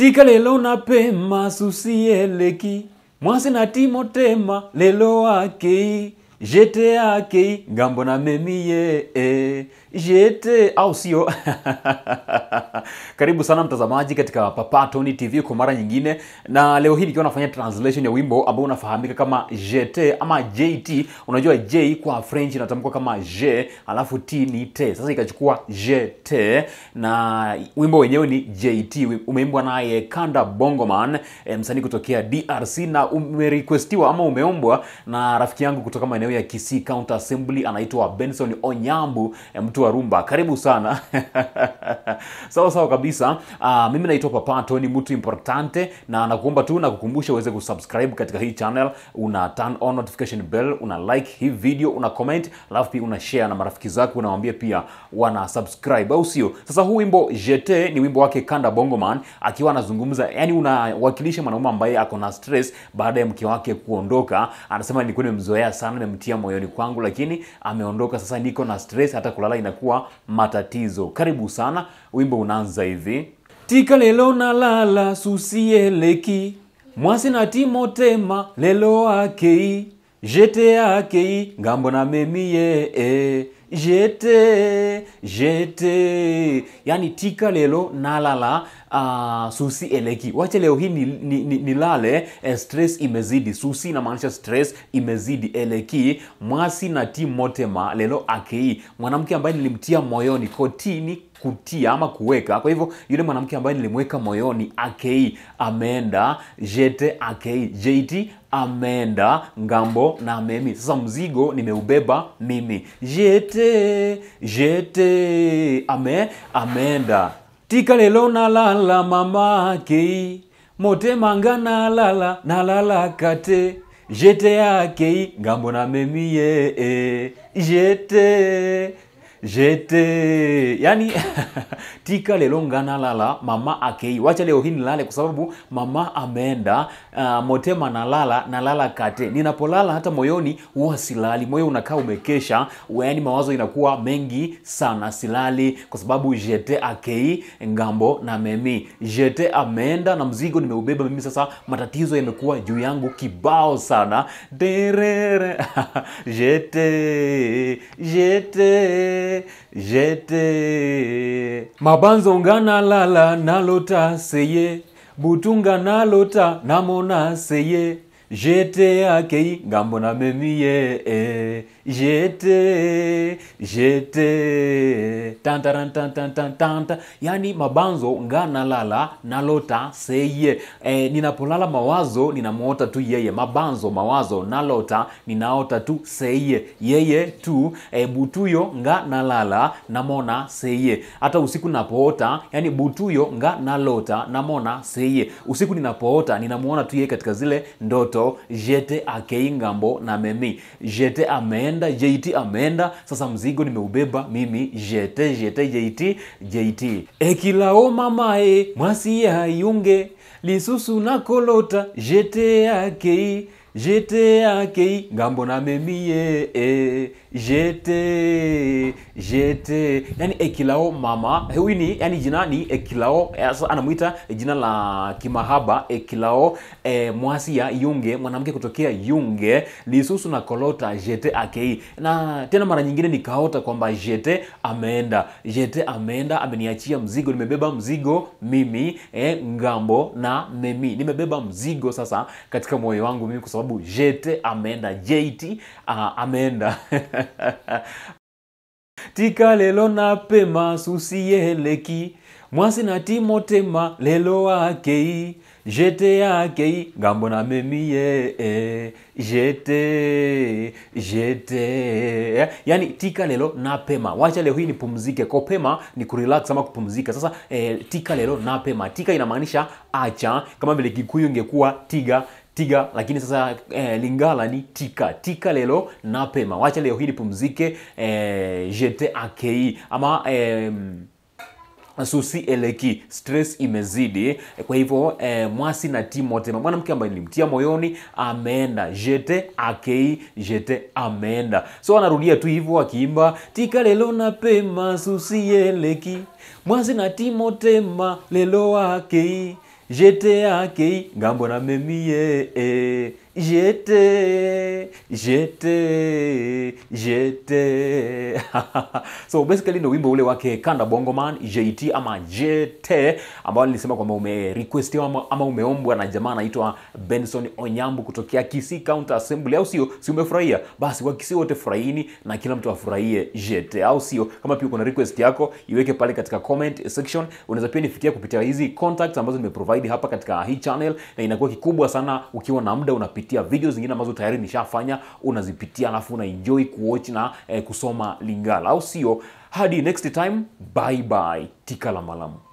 tika lelo napema susi eleki mwasi na timotema lelo akei jete akei ngambo namemi ye e Jete au sio? Karibu sana mtazamaji katika Papatoni TV kwa mara nyingine, na leo hii nikiwa nafanya translation ya wimbo ambao unafahamika kama jt ama JT. Unajua J kwa French inatamkwa kama J, alafu T ni T. Sasa ikachukua jt na wimbo wenyewe ni JT, umeimbwa naye Kanda Bongoman, eh, msanii kutokea DRC, na umerequestiwa ama umeombwa na rafiki yangu kutoka maeneo ya Kisii County Assembly, anaitwa Benson Onyambu, eh, mtu wa rumba karibu sana sawa sawa kabisa uh, mimi naitwa papa ni mtu importante na nakuomba tu na kukumbusha uweze kusubscribe katika hii channel una turn on notification bell una like hii video una comment alafu pia una share na marafiki zako unawambia pia wana subscribe au sio sasa huu wimbo jt ni wimbo wake kanda bongoman akiwa anazungumza yani unawakilisha mwanaume ambaye ako na stress baada ya mke wake kuondoka anasema nilikuwa nimemzoea sana nimemtia moyoni kwangu lakini ameondoka sasa niko na stress hata kulala ina inakuwa matatizo. Karibu sana, wimbo unaanza hivi: tika lelo na lala susieleki mwasi na timotema lelo akei jete akei ngambo na memie e jete jete yani tika lelo nalala uh, susi eleki wache leo hii ni, ni, ni, ni lale, eh, stress imezidi susi inamaanisha stress imezidi eleki mwasi na ti motema lelo akei mwanamke ambaye nilimtia moyoni kotini kutia ama kuweka. Kwa hivyo yule mwanamke ambaye nilimweka moyoni akei ameenda, jete akei, jeti ameenda ngambo na memi. Sasa mzigo nimeubeba mimi, jete j'étais, j'étais. Amen, amenda. Tika lelo nalala mama kei, motema nga nalala nalalaka te jete akei ngambo namemi ye e eh. jete jete yani tika lelo mama akei wacha leo hii nilale kwa sababu mama ameenda uh, motema nalala nalala kate ninapolala hata moyoni huwa silali moyo unakaa umekesha yani mawazo inakuwa mengi sana silali kwa sababu jete akei ngambo na memi jete ameenda na mzigo nimeubeba mimi sasa matatizo yamekuwa juu yangu kibao sana derere jete jete jete mabanzo nalala nalota seye butunga nalota namona seye jete akei ngambo namemiye e. Eh jete jete tantarantantantanta mabanzo nga nalala nalota seye e, ninapolala mawazo ninamwota tu yeye mabanzo mawazo nalota ninaota tu seye yeye tu e, butuyo nga nalala namona seye hata usiku napoota yani butuyo nga nalota namona seye usiku ninapoota ninamwona tu yeye katika zile ndoto jete akeingambo na memi jete ame ameenda, JT ameenda, sasa mzigo nimeubeba mimi, jete jete JT JT. Ekilao mamae mwasi hayunge lisusu nakolota jete yakei jete yakei ngambo namemie e, eh, jete jete yani ekilao mama huyu ni yani jina ni ekilao sasa anamwita jina la kimahaba ekilao e, mwasia yunge mwanamke kutokea yunge lisusu na kolota jete akei na tena mara nyingine nikaota kwamba jete ameenda jete ameenda ameniachia mzigo nimebeba mzigo mimi e, ngambo na memi nimebeba mzigo sasa katika moyo wangu mimi kwa sababu jete ameenda jt ah, ameenda tika lelo napema yeleki mwasi na timotema lelo wakei jete yakei ngambo na e, jete jete yani tika lelo napema wacha leo hii nipumzike kopema ni kurelax ama kupumzika sasa eh, tika lelo napema tika inamaanisha acha kama vile kikuyu ingekuwa tiga tiga lakini sasa eh, lingala ni tika tika lelo napema wacha leo hili pumzike eh, jete akei ama eh, susi eleki stress imezidi kwa hivyo eh, mwasi na timote mwanamke ambaye nilimtia moyoni ameenda jete akei jete ameenda so anarudia tu hivyo akiimba tika lelo napema susi eleki mwasi na timotema lelo akei J'étais à accueilli, Gambona eh, eh. J'étais, j'étais, j'étais. so basically ndo wimbo ule wake Kanda Bongoman JT ama JT ambao nilisema kwamba umerequestiwa ama, ama umeombwa na jamaa anaitwa Benson Onyambu kutokea kisi counter Assembly, au sio? Si umefurahia? Basi wakisi wote furahini na kila mtu afurahie JT, au sio? Kama pia kuna request yako iweke pale katika comment section. Unaweza pia nifikia kupitia hizi contacts ambazo nimeprovide hapa katika hii channel, na inakuwa kikubwa sana ukiwa na muda unapitia video zingine ambazo tayari nishafanya, unazipitia alafu unaenjoy kuwatch na eh, kusoma Lingala, au sio? Hadi next time, bye bye. tikala malamu.